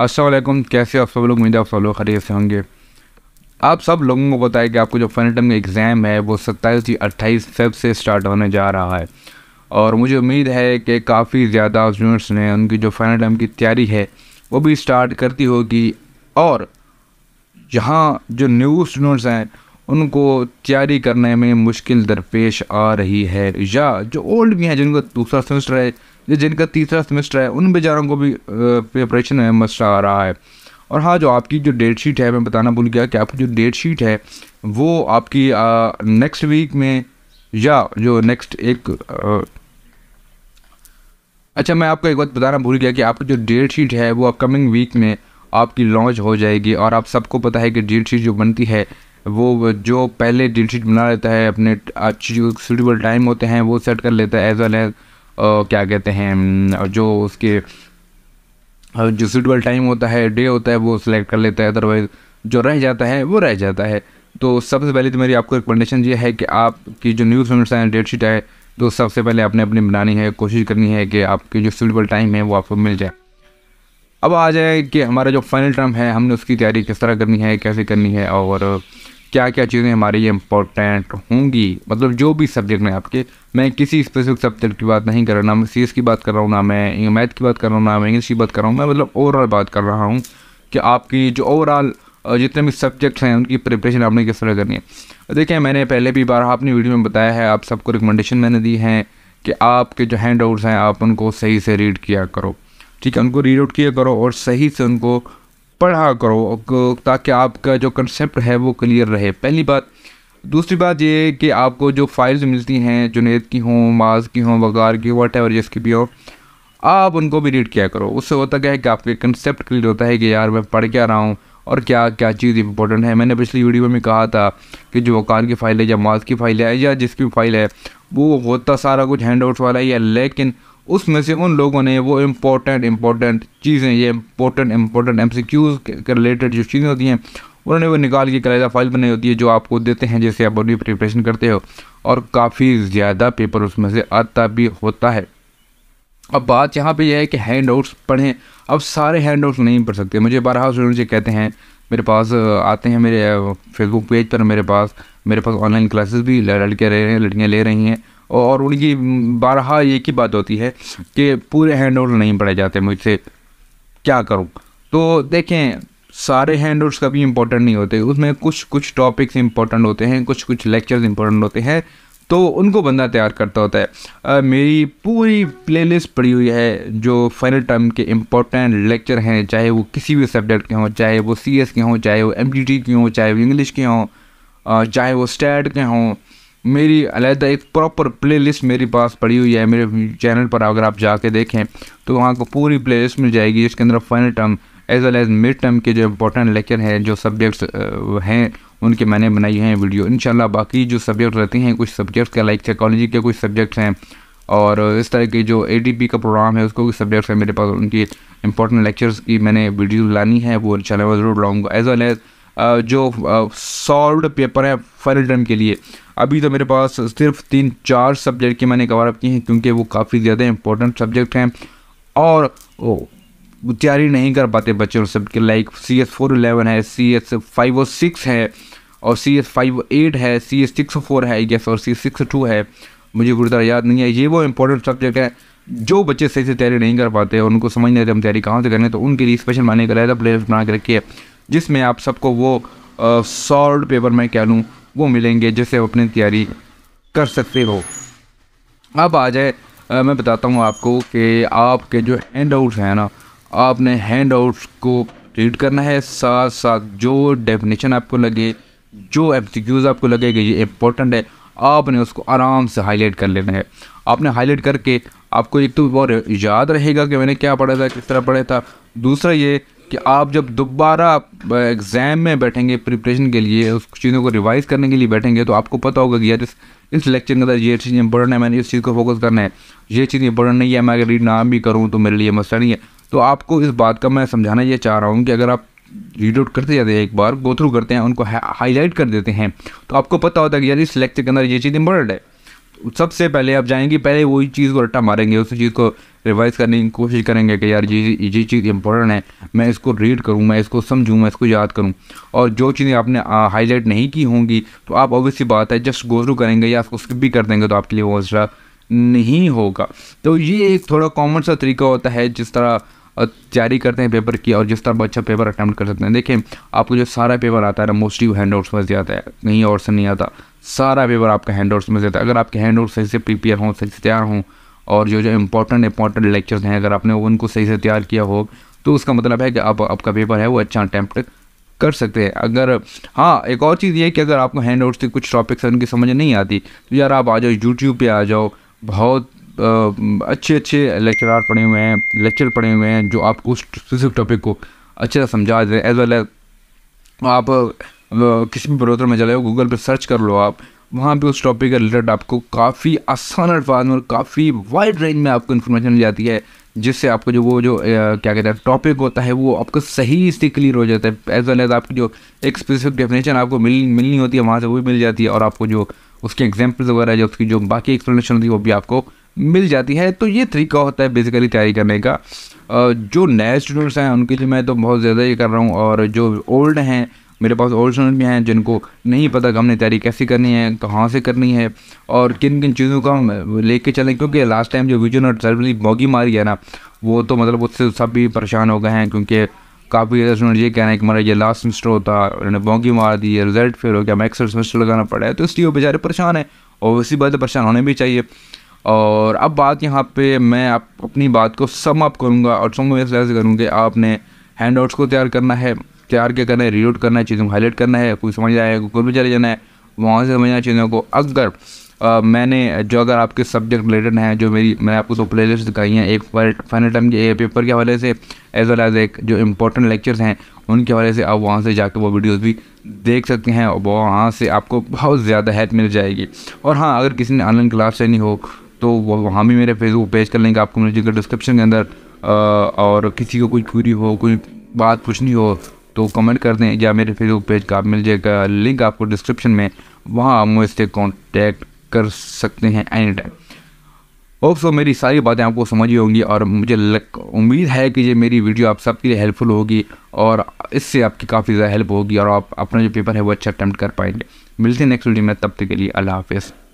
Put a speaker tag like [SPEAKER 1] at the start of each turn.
[SPEAKER 1] असलम कैसे आप सब लोग मुझे आप सब लोग खरीद से होंगे आप सब लोगों को बताया कि आपको जो फाइनल टर्म का एग्ज़ाम है वो सत्ताईस या अट्ठाईस फेब से स्टार्ट होने जा रहा है और मुझे उम्मीद है कि काफ़ी ज़्यादा स्टूडेंट्स ने उनकी जो फाइनल टर्म की तैयारी है वो भी स्टार्ट करती होगी और यहाँ जो न्यू स्टूडेंट्स हैं उनको तैयारी करने में मुश्किल दरपेश आ रही है या जो ओल्ड भी हैं जिनको दूसरा सेमेस्टर है जिनका तीसरा सेमेस्टर है उन बेचारों को भी प्रिपरेशन में मस्ट आ रहा है और हाँ जो आपकी जो डेट शीट है मैं बताना भूल गया कि आपकी जो डेट शीट है वो आपकी नेक्स्ट वीक में या जो नेक्स्ट एक आ, अच्छा मैं आपको एक बात बताना भूल गया कि आपकी जो डेट शीट है वो अपकमिंग वीक में आपकी लॉन्च हो जाएगी और आप सबको पता है कि डेट शीट जो बनती है वो जो पहले डेट शीट बना लेता है अपने अच्छी जो सूटेबल टाइम होते हैं वो सेट कर लेता है एज वेल एज क्या कहते हैं जो उसके जो सूटेबल टाइम होता है डे होता है वो सिलेक्ट कर लेता है अदरवाइज़ जो रह जाता है वो रह जाता है तो सबसे पहले तो मेरी आपको रिकमेंडेशन ये है कि आपकी जो न्यूज़ पेमेंट्स हैं शीट है तो सबसे पहले आपने अपनी बनानी है कोशिश करनी है कि आपकी जो सूटेबल टाइम है वो आपको मिल जाए अब आ जाए कि हमारा जो फाइनल टर्म है हमने उसकी तैयारी किस तरह करनी है कैसे करनी है और क्या क्या चीज़ें हमारे लिए इंपॉर्टेंट होंगी मतलब जो भी सब्जेक्ट में आपके मैं किसी स्पेसिफिक सब्जेक्ट की बात नहीं कर रहा ना मैं सी की बात कर रहा हूँ ना मैं मैथ की बात कर रहा हूँ ना मैं इंग्लिश की बात कर रहा हूँ मैं मतलब ओवरऑल बात कर रहा हूँ कि आपकी जो ओवरऑल जितने भी सब्जेक्ट्स हैं उनकी प्रिपरेशन आपने किस तरह करनी है देखिए मैंने पहले भी बार आपने वीडियो में बताया है आप सबको रिकमेंडेशन मैंने दी है कि आपके जो हैंड आउट्स हैं आप उनको सही से रीड किया करो ठीक है उनको रीड आउट किया करो और सही से उनको पढ़ा करो ताकि आपका जो कंसेप्ट है वो क्लियर रहे पहली बात दूसरी बात ये कि आपको जो फाइल्स मिलती हैं जुनेद की हों माज की हों वगार की वट एवर जिसकी भी हो आप उनको भी रीड किया करो उससे होता क्या है कि आपके कंसेप्ट क्लियर होता है कि यार मैं पढ़ क्या रहा हूँ और क्या क्या चीज़ इंपॉर्टेंट है मैंने पिछली वीडियो में कहा था कि जो वकार की फ़ाइल है या माज की फ़ाइल है या जिसकी भी फाइल है वो होता सारा कुछ हैंड आउट वाला ही है लेकिन उसमें से उन लोगों ने वो इम्पोर्टेंट इम्पोर्टेंट चीज़ें ये important important M C Qs के रिलेटेड जो चीज़ें होती हैं उन्होंने वो निकाल के कलेजा फाइल बनाई होती है जो आपको देते हैं जैसे आप अपनी प्रिपरेशन करते हो और काफ़ी ज़्यादा पेपर उसमें से आता भी होता है अब बात यहाँ पे यह है कि हैंड आउट्स पढ़ें अब सारे हैंड आउट्स नहीं पढ़ सकते मुझे बारह स्टूडेंट ये कहते हैं मेरे पास आते हैं मेरे फेसबुक पेज पर मेरे पास मेरे पास ऑनलाइन क्लासेस भी लड़के रह रहे हैं लड़कियाँ ले रही हैं और उनकी बारहा एक ही बात होती है कि पूरे हैंड ओवर नहीं पड़े जाते मुझसे क्या करूँ तो देखें सारे हैंड ओवर्स कभी इंपॉर्टेंट नहीं होते उसमें कुछ कुछ टॉपिक्स इंपॉर्टेंट होते हैं कुछ कुछ लेक्चर्स इंपॉर्टेंट होते हैं तो उनको बंदा तैयार करता होता है आ, मेरी पूरी प्लेलिस्ट पड़ी हुई है जो फाइनल टर्म के इंपॉर्टेंट लेक्चर हैं चाहे वो किसी भी सब्जेक्ट के हों चाहे वो सी के हों चाहे वो एम के हों चाहे वो इंग्लिश के हों चाहे वो स्टैट के हों मेरी अलहदा एक प्रॉपर प्लेलिस्ट मेरे पास पड़ी हुई है मेरे चैनल पर अगर आप जाके देखें तो वहाँ को पूरी लिस्ट मिल जाएगी जिसके अंदर final term as well as mid term के जो इंपॉर्टेंट लेक्चर हैं जो सब्जेक्ट्स हैं उनके मैंने बनाई हैं वीडियो इन बाकी जो सब्जेक्ट रहते हैं कुछ सब्जेक्ट्स का लाइक साइकोलॉजी के कुछ सब्जेक्ट्स हैं और इस तरह के जो ए का प्रोग्राम है उसको कुछ सब्जेक्ट्स हैं मेरे पास उनकी इंपॉर्टेंट लेक्चर्स की मैंने वीडियो लानी है वो चैनल ज़रूर लाऊंगा एज वेल एज़ जो सॉल्व पेपर हैं फाइनल टर्म के लिए अभी तो मेरे पास सिर्फ तीन चार सब्जेक्ट के मैंने कवर अप किए हैं क्योंकि वो काफ़ी ज़्यादा इंपॉर्टेंट सब्जेक्ट हैं और ओ, तैयारी नहीं कर पाते बच्चे और सबके like C S four eleven है C S five O six है और सी एस फाइव एट है सी एस सिक्स फोर है यस और सी एस सिक्स टू है मुझे बुरी तरह याद नहीं है ये वो इंपॉर्टेंट सब्जेक्ट है जो बच्चे सही से तैयारी नहीं कर पाते और उनको समझ नहीं आते हम तैयारी कहाँ से करें तो उनके लिए स्पेशल माने कराया था प्लेलिस्ट बना के रखिए जिसमें आप सबको वो सॉल्ड पेपर मैं कह लूँ वो मिलेंगे जिससे आप अपनी तैयारी कर सकते हो अब आ जाए आ, मैं बताता हूँ आपको कि आपके जो हैंड आउट्स हैं ना आपने हैंड आउट्स को रीड करना है साथ साथ जो डेफिनेशन आपको लगे जो एम आपको लगेगा ये इम्पोर्टेंट है आपने उसको आराम से हाईलाइट कर लेना है आपने हाईलाइट करके आपको एक तो और याद रहेगा कि मैंने क्या पढ़ा था किस तरह पढ़ा था दूसरा ये कि आप जब दोबारा एग्ज़ाम में बैठेंगे प्रिपरेशन के लिए उस चीज़ों को रिवाइज़ करने के लिए बैठेंगे तो आपको पता होगा कि यार इस इस लेक्चर के अंदर ये चीज़ इम्पोर्टेंट है मैंने इस चीज़ को फोकस करना है ये चीज़ इंपॉर्टेंट नहीं है मैं अगर रीड ना भी करूँ तो मेरे लिए मसला नहीं है तो आपको इस बात का मैं समझाना ये चाह रहा हूँ कि अगर आप रीड आउट करते जाते हैं एक बार गो थ्रू करते हैं उनको हाईलाइट कर देते हैं तो आपको पता होता है कि यार इस लेक्चर के अंदर ये चीज़ इंपॉर्टेंट है सबसे पहले आप जाएंगे पहले वही चीज़ को रट्टा मारेंगे उस चीज़ को रिवाइज करने की कोशिश करेंगे कि यार ये ये चीज़ इंपॉर्टेंट है मैं इसको रीड करूँ मैं इसको समझूँ मैं इसको याद करूँ और जो चीज़ें आपने हाईलाइट नहीं की होंगी तो आप ऑब्वियसली बात है जस्ट गो थ्रू करेंगे या उसको स्किप भी कर देंगे तो आपके लिए वो एक्स्ट्रा नहीं होगा तो ये एक थोड़ा कॉमन सा तरीका होता है जिस तरह तैयारी करते हैं पेपर की और जिस तरह अच्छा पेपर अटैम्प्ट कर सकते हैं देखें आपको जो सारा पेपर आता है ना मोस्टली हैंड आउट्स में से आता है कहीं और से नहीं आता सारा पेपर आपका हैंड आउट्स में देता है अगर आपके हैंड आउट सही से प्रिपेयर हों सही से तैयार हों और जो जो इंपॉर्टेंट इंपॉर्टेंट लेक्चर्स हैं अगर आपने उनको सही से तैयार किया हो तो उसका मतलब है कि आप आपका पेपर है वो अच्छा अटैम्प्ट कर सकते हैं अगर हाँ एक और चीज़ ये कि अगर आपको हैंड आउट्स के कुछ टॉपिक्स हैं उनकी समझ नहीं आती तो यार आप आ जाओ यूट्यूब पर आ जाओ बहुत आ, अच्छे अच्छे लेक्चरार पढ़े हुए हैं लेक्चर पढ़े हुए हैं जो आपको उस स्पेसिफिक टॉपिक को अच्छे से समझा दें एज वेल एज आप किसी भी ब्रोथर में चले जाओ गूगल पर सर्च कर लो आप वहाँ पे उस टॉपिक के रिलेटेड आपको काफ़ी आसान अल्फाज में और काफ़ी वाइड रेंज में आपको इन्फॉर्मेशन मिल जाती है जिससे आपको जो वो जो क्या कहते हैं टॉपिक होता है वो आपको सही से क्लियर हो जाता है एज वेल एज आपकी जो एक स्पेसिफिक डेफिनेशन आपको मिल मिलनी होती है वहाँ से वो भी मिल जाती है और आपको जो उसके एग्जाम्पल्स वगैरह जो उसकी जो बाकी एक्सप्लेनेशन होती है वो भी आपको मिल जाती है तो ये तरीका होता है बेसिकली तैयारी करने का जो नए स्टूडेंट्स हैं उनके लिए मैं तो बहुत ज़्यादा ये कर रहा हूँ और जो ओल्ड हैं मेरे पास और स्टूडेंट भी हैं जिनको नहीं पता कि हमने तैयारी कैसे करनी है कहाँ से करनी है और किन किन चीज़ों का हम ले कर चलें क्योंकि लास्ट टाइम जो विजन और सर्वली बॉगी मारी है ना वो तो मतलब उससे सब भी परेशान हो गए हैं क्योंकि काफ़ी स्टूडेंट ये कह रहे हैं कि हमारा ये लास्ट सेमेस्टर होता उन्होंने बॉगी मार दी रिजल्ट फेल हो गया हमें एक्स्ट्रा सेमेस्टर लगाना पड़ा है तो इसलिए वो बेचारे परेशान हैं और इसी बात परेशान होने भी चाहिए और अब बात यहाँ पे मैं आप अपनी बात को सम अप करूँगा और सम इस तरह आपने हैंड आउट्स को तैयार करना है तैयार क्या करना है रीलोड करना है चीज़ों को हाईलाइट करना है कोई समझ आया गूगल पर चले जाना है वहाँ से समझना है चीज़ों को अगर आ, मैंने जो अगर आपके सब्जेक्ट रिलेटेड हैं जो मेरी मैंने आपको दो तो प्ले लिस्ट दिखाई हैं एक फाइनल टाइम के पेपर के हवाले से एज वेल एज़ एक जो इंपॉर्टेंट लेक्चर्स हैं उनके हवाले से आप वहाँ से जाकर वो वीडियोज़ भी देख सकते हैं और वहाँ से आपको बहुत ज़्यादा हेल्प मिल जाएगी और हाँ अगर किसी ने ऑनलाइन क्लास लेनी हो तो वो वहाँ भी मेरे फेसबुक पेज कर लेंगे आपको जाएगा डिस्क्रिप्शन के अंदर और किसी को कोई क्यूरी हो कोई बात पूछनी हो तो कमेंट कर दें या मेरे फेसबुक पेज का मिल जाएगा लिंक आपको डिस्क्रिप्शन में वहाँ आप मुझसे कॉन्टैक्ट कर सकते हैं एनी टाइम होप सो मेरी सारी बातें आपको समझ ही होंगी और मुझे लग उम्मीद है कि ये मेरी वीडियो आप सबके लिए हेल्पफुल होगी और इससे आपकी काफ़ी ज़्यादा हेल्प होगी और आप अपना जो पेपर है वो अच्छा अटैम्प्ट कर पाएंगे मिलते हैं नेक्स्ट वीडियो में तब तक के लिए अल्लाह हाफिज़